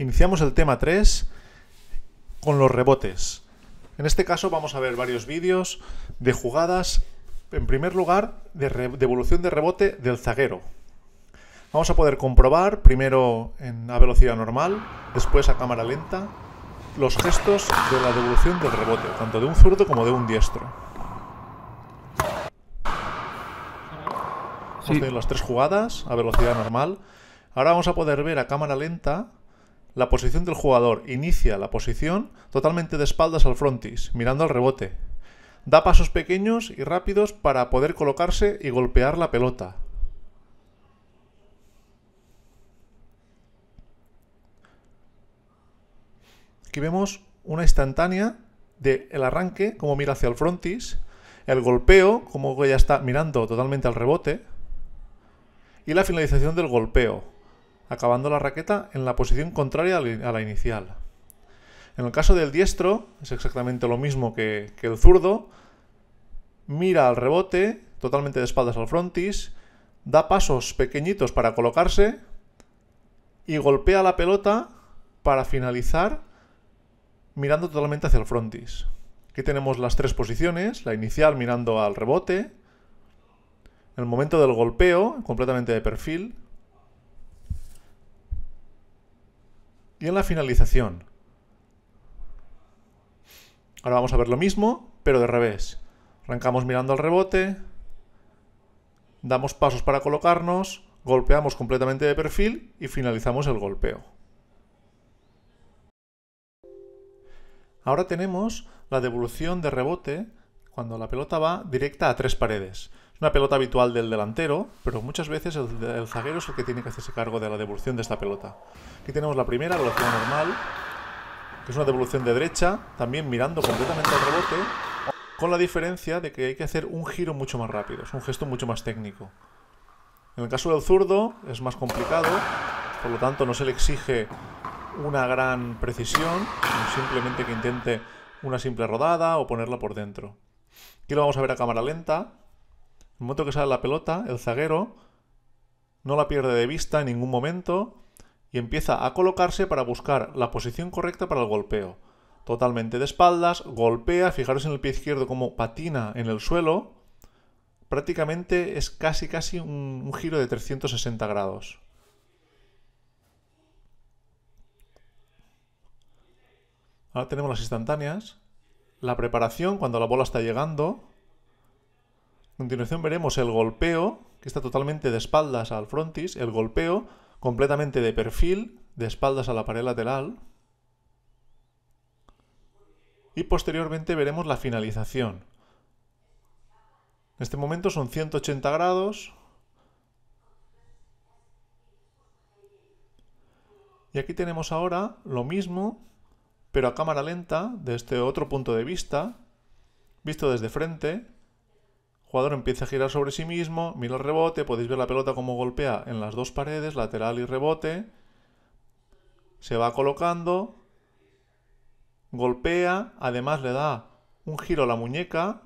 Iniciamos el tema 3 con los rebotes. En este caso vamos a ver varios vídeos de jugadas, en primer lugar, de, devolución de rebote del zaguero. Vamos a poder comprobar primero a velocidad normal, después a cámara lenta, los gestos de la devolución del rebote, tanto de un zurdo como de un diestro. Hemos las tres jugadas a velocidad normal. Ahora vamos a poder ver a cámara lenta la posición del jugador inicia la posición totalmente de espaldas al frontis, mirando al rebote. Da pasos pequeños y rápidos para poder colocarse y golpear la pelota. Aquí vemos una instantánea del arranque, como mira hacia el frontis, el golpeo, como ya está mirando totalmente al rebote, y la finalización del golpeo, acabando la raqueta en la posición contraria a la inicial. En el caso del diestro, es exactamente lo mismo que, el zurdo, mira al rebote, totalmente de espaldas al frontis, da pasos pequeñitos para colocarse y golpea la pelota para finalizar mirando totalmente hacia el frontis. Aquí tenemos las tres posiciones, la inicial mirando al rebote, el momento del golpeo, completamente de perfil, y en la finalización. Ahora vamos a ver lo mismo, pero de revés. Arrancamos mirando al rebote, damos pasos para colocarnos, golpeamos completamente de perfil y finalizamos el golpeo. Ahora tenemos la devolución de rebote cuando la pelota va directa a tres paredes una pelota habitual del delantero, pero muchas veces el, zaguero es el que tiene que hacerse cargo de la devolución de esta pelota. Aquí tenemos la primera, velocidad normal, que es una devolución de derecha, también mirando completamente al rebote, con la diferencia de que hay que hacer un giro mucho más rápido, es un gesto mucho más técnico. En el caso del zurdo es más complicado, por lo tanto no se le exige una gran precisión, simplemente que intente una simple rodada o ponerla por dentro. Aquí lo vamos a ver a cámara lenta, el momento que sale la pelota, el zaguero no la pierde de vista en ningún momento y empieza a colocarse para buscar la posición correcta para el golpeo. Totalmente de espaldas, golpea, fijaros en el pie izquierdo como patina en el suelo. Prácticamente es casi casi un, un giro de 360 grados. Ahora tenemos las instantáneas. La preparación cuando la bola está llegando, a continuación veremos el golpeo, que está totalmente de espaldas al frontis, el golpeo completamente de perfil, de espaldas a la pared lateral. Y posteriormente veremos la finalización. En este momento son 180 grados. Y aquí tenemos ahora lo mismo, pero a cámara lenta, desde otro punto de vista, visto desde frente, jugador empieza a girar sobre sí mismo, mira el rebote, podéis ver la pelota como golpea en las dos paredes, lateral y rebote. Se va colocando, golpea, además le da un giro a la muñeca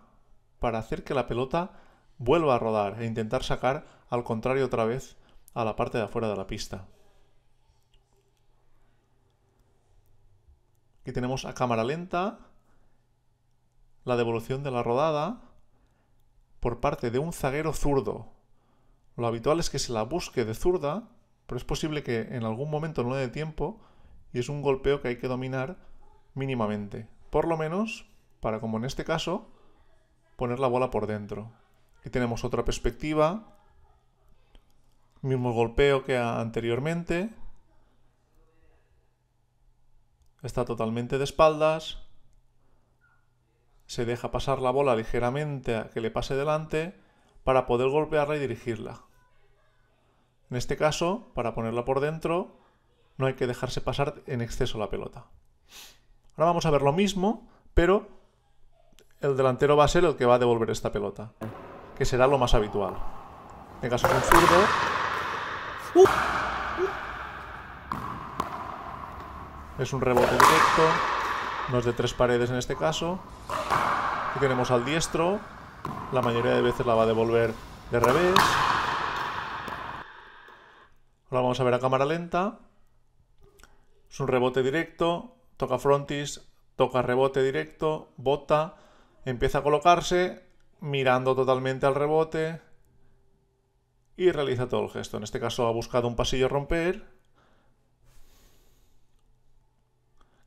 para hacer que la pelota vuelva a rodar e intentar sacar al contrario otra vez a la parte de afuera de la pista. Aquí tenemos a cámara lenta la devolución de la rodada por parte de un zaguero zurdo. Lo habitual es que se la busque de zurda, pero es posible que en algún momento no le dé tiempo y es un golpeo que hay que dominar mínimamente. Por lo menos, para como en este caso, poner la bola por dentro. Aquí tenemos otra perspectiva, mismo golpeo que anteriormente. Está totalmente de espaldas, se deja pasar la bola ligeramente a que le pase delante para poder golpearla y dirigirla. En este caso, para ponerla por dentro, no hay que dejarse pasar en exceso la pelota. Ahora vamos a ver lo mismo, pero el delantero va a ser el que va a devolver esta pelota, que será lo más habitual. En caso de un zurdo... ¡Uh! Es un rebote directo, no es de tres paredes en este caso, Aquí tenemos al diestro. La mayoría de veces la va a devolver de revés. Ahora vamos a ver a cámara lenta. Es un rebote directo. Toca frontis. Toca rebote directo. Bota. Empieza a colocarse. Mirando totalmente al rebote. Y realiza todo el gesto. En este caso ha buscado un pasillo romper.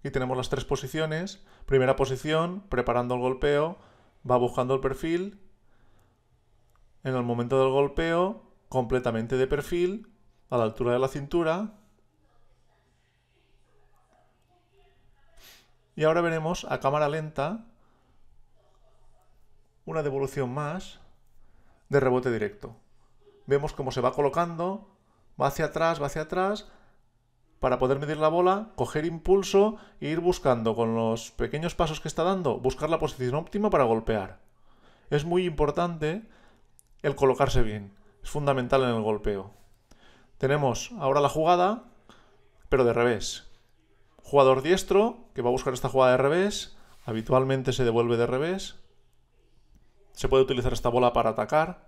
y tenemos las tres posiciones. Primera posición, preparando el golpeo, va buscando el perfil. En el momento del golpeo, completamente de perfil, a la altura de la cintura. Y ahora veremos a cámara lenta una devolución más de rebote directo. Vemos cómo se va colocando, va hacia atrás, va hacia atrás, para poder medir la bola, coger impulso e ir buscando con los pequeños pasos que está dando, buscar la posición óptima para golpear. Es muy importante el colocarse bien, es fundamental en el golpeo. Tenemos ahora la jugada, pero de revés. Jugador diestro que va a buscar esta jugada de revés, habitualmente se devuelve de revés. Se puede utilizar esta bola para atacar,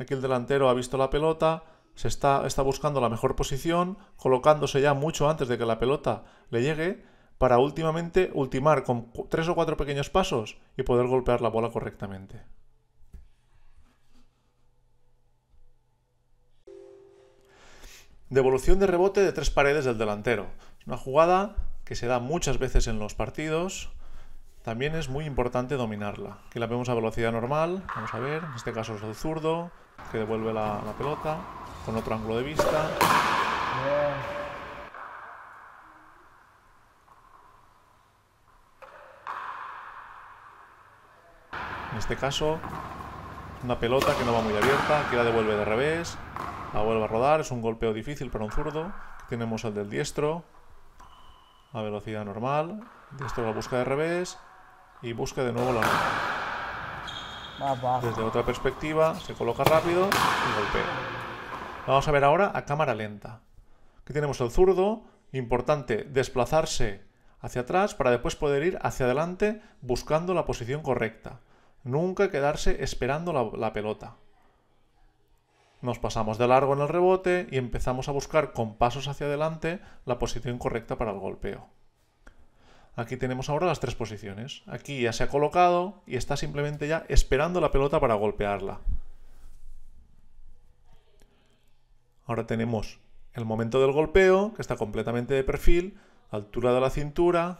Aquí el delantero ha visto la pelota, se está, está buscando la mejor posición, colocándose ya mucho antes de que la pelota le llegue, para últimamente ultimar con tres o cuatro pequeños pasos y poder golpear la bola correctamente. Devolución de rebote de tres paredes del delantero. una jugada que se da muchas veces en los partidos también es muy importante dominarla. que la vemos a velocidad normal, vamos a ver, en este caso es el zurdo, que devuelve la, pelota, con otro ángulo de vista. En este caso, una pelota que no va muy abierta, que la devuelve de revés, la vuelve a rodar, es un golpeo difícil para un zurdo. tenemos el del diestro, a velocidad normal, diestro la busca de revés, y busca de nuevo la Desde otra perspectiva, se coloca rápido y golpea. Vamos a ver ahora a cámara lenta. Aquí tenemos el zurdo, importante desplazarse hacia atrás para después poder ir hacia adelante buscando la posición correcta. Nunca quedarse esperando la pelota. Nos pasamos de largo en el rebote y empezamos a buscar con pasos hacia adelante la posición correcta para el golpeo. Aquí tenemos ahora las tres posiciones. Aquí ya se ha colocado y está simplemente ya esperando la pelota para golpearla. Ahora tenemos el momento del golpeo, que está completamente de perfil, altura de la cintura.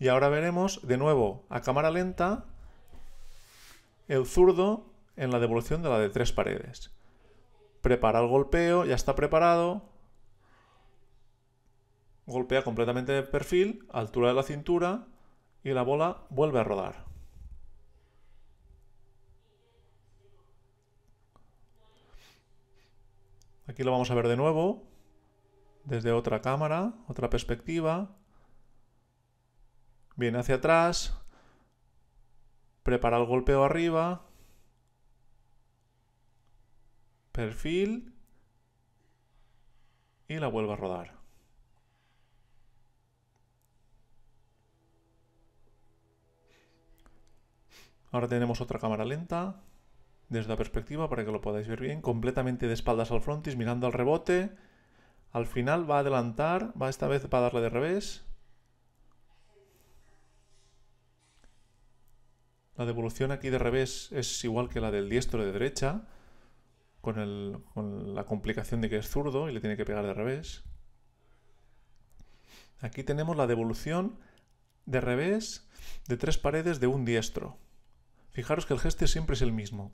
Y ahora veremos de nuevo a cámara lenta el zurdo en la devolución de la de tres paredes. Prepara el golpeo, ya está preparado, golpea completamente de perfil, altura de la cintura y la bola vuelve a rodar. Aquí lo vamos a ver de nuevo, desde otra cámara, otra perspectiva. Viene hacia atrás, prepara el golpeo arriba, perfil y la vuelve a rodar. Ahora tenemos otra cámara lenta, desde la perspectiva, para que lo podáis ver bien, completamente de espaldas al frontis, mirando al rebote. Al final va a adelantar, va esta vez para darle de revés. La devolución aquí de revés es igual que la del diestro de derecha, con la complicación de que es zurdo y le tiene que pegar de revés. Aquí tenemos la devolución de revés de tres paredes de un diestro. Fijaros que el gesto siempre es el mismo.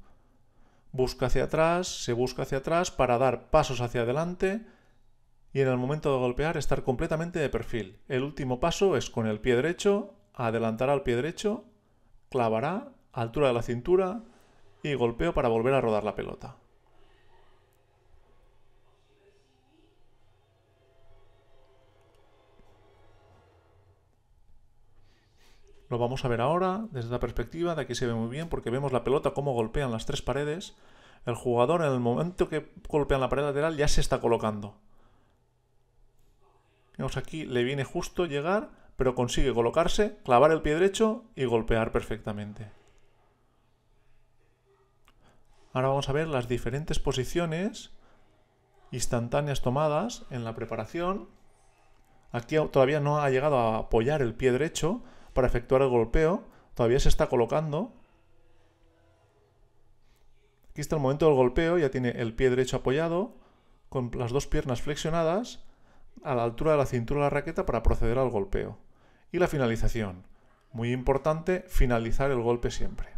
Busca hacia atrás, se busca hacia atrás para dar pasos hacia adelante y en el momento de golpear estar completamente de perfil. El último paso es con el pie derecho, adelantará el pie derecho, clavará, altura de la cintura y golpeo para volver a rodar la pelota. Lo vamos a ver ahora desde la perspectiva, de aquí se ve muy bien porque vemos la pelota cómo golpean las tres paredes. El jugador en el momento que golpean la pared lateral ya se está colocando. Vemos aquí, le viene justo llegar, pero consigue colocarse, clavar el pie derecho y golpear perfectamente. Ahora vamos a ver las diferentes posiciones instantáneas tomadas en la preparación. Aquí todavía no ha llegado a apoyar el pie derecho, para efectuar el golpeo. Todavía se está colocando. Aquí está el momento del golpeo, ya tiene el pie derecho apoyado, con las dos piernas flexionadas, a la altura de la cintura de la raqueta para proceder al golpeo. Y la finalización. Muy importante, finalizar el golpe siempre.